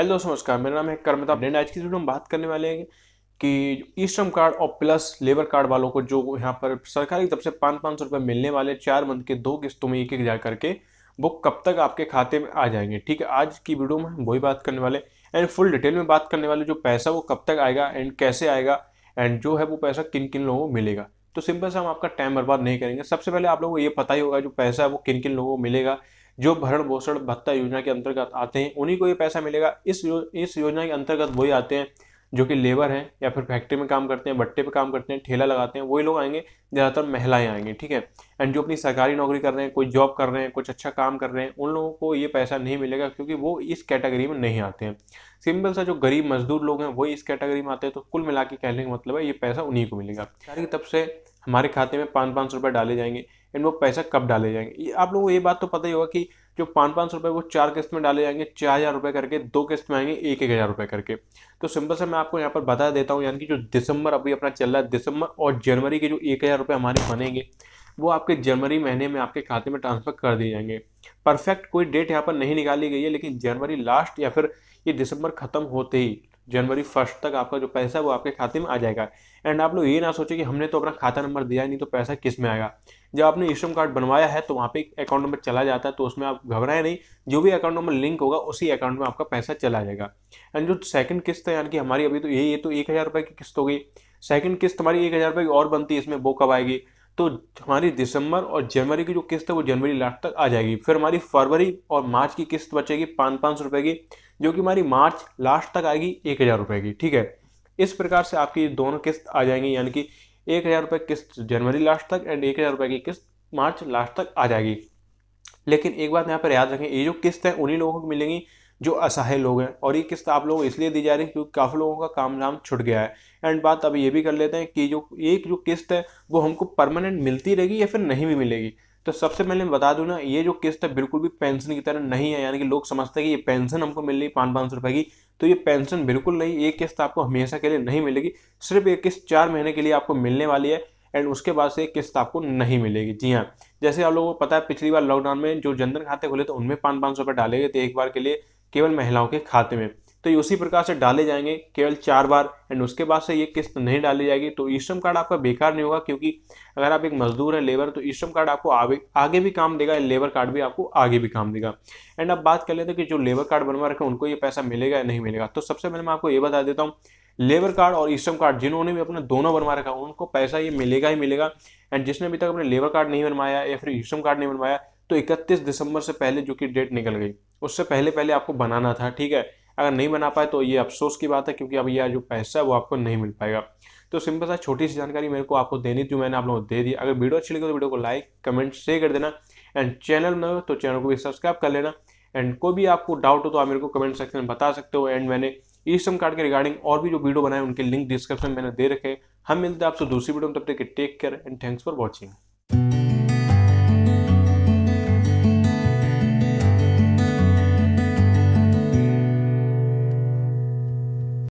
hello दोस्तों नमस्कार मेरा नाम है कर्मिता ब्रेंड आज की वीडियो में बात करने वाले हैं कि ई श्रम कार्ड और प्लस लेबर कार्ड वालों को जो यहाँ पर सरकार की तरफ से पाँच पाँच सौ रुपये मिलने वाले चार मंथ के दो किस्तों में एक एक जा करके वो कब तक आपके खाते में आ जाएंगे ठीक है आज की वीडियो में हम वही बात करने वाले एंड फुल डिटेल में बात करने वाले जो पैसा वो कब तक आएगा एंड कैसे आएगा एंड जो है वो पैसा किन किन लोगों को मिलेगा तो सिंपल से हम आपका टाइम बर्बाद नहीं करेंगे सबसे पहले आप लोगों को ये पता ही होगा जो पैसा है वो किन किन लोगों को मिलेगा जो भरण पोषण भत्ता योजना के अंतर्गत आते हैं उन्हीं को ये पैसा मिलेगा इस यो, इस योजना के अंतर्गत वही आते हैं जो कि लेबर हैं या फिर फैक्ट्री में काम करते हैं भट्टे पे काम करते हैं ठेला लगाते हैं वही लोग आएंगे ज़्यादातर महिलाएं आएंगी ठीक है एंड जो अपनी सरकारी नौकरी कर रहे हैं कोई जॉब कर रहे हैं कुछ अच्छा काम कर रहे हैं उन लोगों को ये पैसा नहीं मिलेगा क्योंकि वो इस कैटेगरी में नहीं आते हैं सिंपल सा जो गरीब मजदूर लोग हैं वही इस कैटेगरी में आते हैं तो कुल मिला के कहने का मतलब है ये पैसा उन्हीं को मिलेगा सारी की से हमारे खाते में पाँच पाँच सौ रुपये डाले जाएंगे एंड वो पैसा कब डाले जाएंगे आप लोगों को ये बात तो पता ही होगा कि जो पाँच पाँच सौ रुपये वो चार किस्त में डाले जाएंगे चार हज़ार रुपये करके दो किस्त में आएंगे एक एक हज़ार रुपये करके तो सिंपल से मैं आपको यहाँ पर बता देता हूँ यानी कि जो दिसंबर अभी अपना चल रहा है दिसंबर और जनवरी के जो एक हज़ार रुपये हमारे बनेंगे वो आपके जनवरी महीने में आपके खाते में ट्रांसफ़र कर दिए जाएंगे परफेक्ट कोई डेट यहाँ पर नहीं निकाली गई है लेकिन जनवरी लास्ट या फिर ये दिसंबर ख़त्म होते ही जनवरी फर्स्ट तक आपका जो पैसा है वो आपके खाते में आ जाएगा एंड आप लोग ये ना सोचे कि हमने तो अपना खाता नंबर दिया नहीं तो पैसा किस में आएगा जब आपने ईश्रम कार्ड बनवाया है तो वहाँ पे अकाउंट नंबर चला जाता है तो उसमें आप घबराएं नहीं जो भी अकाउंट नंबर लिंक होगा उसी अकाउंट में आपका पैसा चला जाएगा एंड जो सेकंड किस्त है यानी कि हमारी अभी तो ये ये तो एक हज़ार रुपये की किस्त हो गई सेकंड किस्त हमारी एक हज़ार रुपये की और बनती है इसमें वो कब आएगी तो हमारी दिसंबर और जनवरी की जो किस्त है वो जनवरी लास्ट तक आ जाएगी फिर हमारी फरवरी और मार्च की किस्त बचेगी पाँच पाँच सौ रुपये की जो कि हमारी मार्च लास्ट तक आएगी एक हज़ार रुपये की ठीक है इस प्रकार से आपकी दोनों किस्त आ जाएंगी यानी कि एक हज़ार रुपये किस्त जनवरी लास्ट तक एंड एक हज़ार रुपये की किस्त मार्च लास्ट तक आ जाएगी लेकिन एक बात यहाँ पर याद रखें ये जो किस्त है उन्हीं लोगों को मिलेंगी जो असहाय लोग हैं और ये किस्त आप लोगों को इसलिए दी जा रही है क्योंकि काफ़ी लोगों का काम धाम छुट गया है एंड बात अब ये भी कर लेते हैं कि जो एक जो किस्त है वो हमको परमानेंट मिलती रहेगी या फिर नहीं भी मिलेगी तो सबसे पहले मैं बता दूँ ना ये जो किस्त है बिल्कुल भी पेंशन की तरह नहीं है यानी कि लोग समझते हैं कि ये पेंशन हमको मिल रही है पाँच पाँच सौ रुपये की तो ये पेंशन बिल्कुल नहीं ये किस्त आपको हमेशा के लिए नहीं मिलेगी सिर्फ एक किस्त चार महीने के लिए आपको मिलने वाली है एंड उसके बाद से किस्त आपको नहीं मिलेगी जी हाँ जैसे आप लोगों को पता है पिछली बार लॉकडाउन में जो जनधन खाते खुले तो उनमें पाँच पाँच सौ रुपये डाले गए थे एक बार के लिए केवल महिलाओं के खाते में तो ये उसी प्रकार से डाले जाएंगे केवल चार बार एंड उसके बाद से ये किस्त नहीं डाली जाएगी तो ई श्रम कार्ड आपका बेकार नहीं होगा क्योंकि अगर आप एक मजदूर हैं लेबर तो ई श्रम कार्ड आपको आगे आगे भी काम देगा लेबर कार्ड भी आपको आगे भी काम देगा एंड अब बात कर लेते हैं कि जो लेबर कार्ड बनवा रखे उनको ये पैसा मिलेगा या नहीं मिलेगा तो सबसे पहले मैं आपको ये बता देता हूँ लेबर कार्ड और ई श्रम कार्ड जिन्होंने भी अपना दोनों बनवा रखा उनको पैसा ये मिलेगा ही मिलेगा एंड जिसने अभी तक अपने लेबर कार्ड नहीं बनवाया या फिर ई श्रम कार्ड नहीं बनवाया तो 31 दिसंबर से पहले जो कि डेट निकल गई उससे पहले पहले आपको बनाना था ठीक है अगर नहीं बना पाए तो ये अफसोस की बात है क्योंकि अब यह जो पैसा है वो आपको नहीं मिल पाएगा तो सिंपल सा छोटी सी जानकारी मेरे को आपको देनी थी मैंने आप लोगों को दे दी अगर वीडियो अच्छी लगी तो वीडियो को लाइक कमेंट शेयर कर देना एंड चैनल न हो तो चैनल को भी सब्सक्राइब कर लेना एंड कोई भी आपको डाउट हो तो आप मेरे को कमेंट सेक्शन में बता सकते हो एंड मैंने ई सिम कार्ड के रिगार्डिंग और भी जो वीडियो बनाए उनके लिंक डिस्क्रिप्शन में मैंने दे रखे हम मिलते हैं आपसे दूसरी वीडियो में तब तक take care and thanks for watching